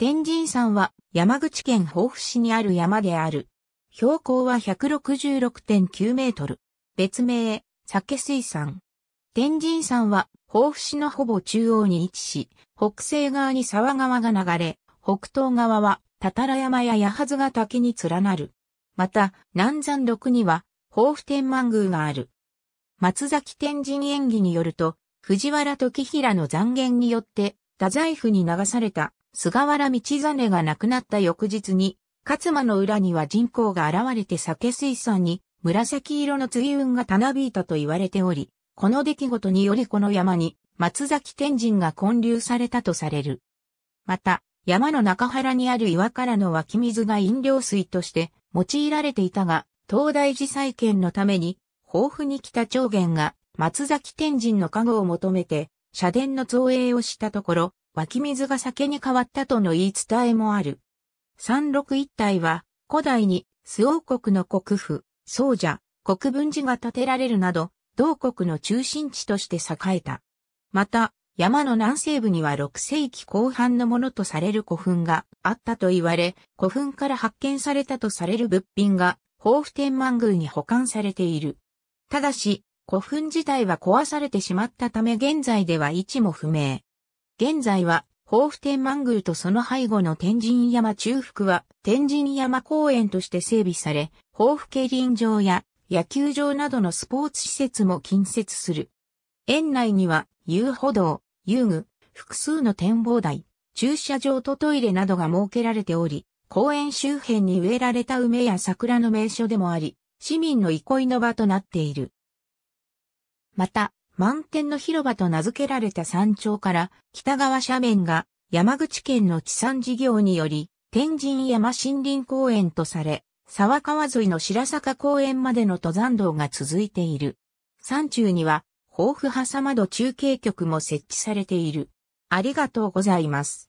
天神山は山口県防府市にある山である。標高は166.9メートル。別名、酒水山。天神山は防府市のほぼ中央に位置し、北西側に沢川が流れ、北東側はたたら山や八幡ヶ滝に連なる。また、南山麓には、豊富天満宮がある。松崎天神演技によると、藤原時平の残言によって、太宰府に流された菅原道真が亡くなった翌日に、勝間の裏には人口が現れて酒水産に紫色の次運がたなびいたと言われており、この出来事によりこの山に松崎天神が建立されたとされる。また、山の中原にある岩からの湧き水が飲料水として用いられていたが、東大寺再建のために、豊富に北長元が松崎天神の加護を求めて、社殿の造営をしたところ、湧き水が酒に変わったとの言い伝えもある。三六一体は、古代に、周王国の国府、僧者、国分寺が建てられるなど、同国の中心地として栄えた。また、山の南西部には6世紀後半のものとされる古墳があったと言われ、古墳から発見されたとされる物品が、豊富天満宮に保管されている。ただし、古墳自体は壊されてしまったため現在では位置も不明。現在は、豊富天満宮とその背後の天神山中腹は、天神山公園として整備され、豊富競輪場や野球場などのスポーツ施設も近接する。園内には、遊歩道、遊具、複数の展望台、駐車場とトイレなどが設けられており、公園周辺に植えられた梅や桜の名所でもあり、市民の憩いの場となっている。また、満天の広場と名付けられた山頂から北側斜面が山口県の地産事業により天神山森林公園とされ、沢川沿いの白坂公園までの登山道が続いている。山中には、豊富挟窓中継局も設置されている。ありがとうございます。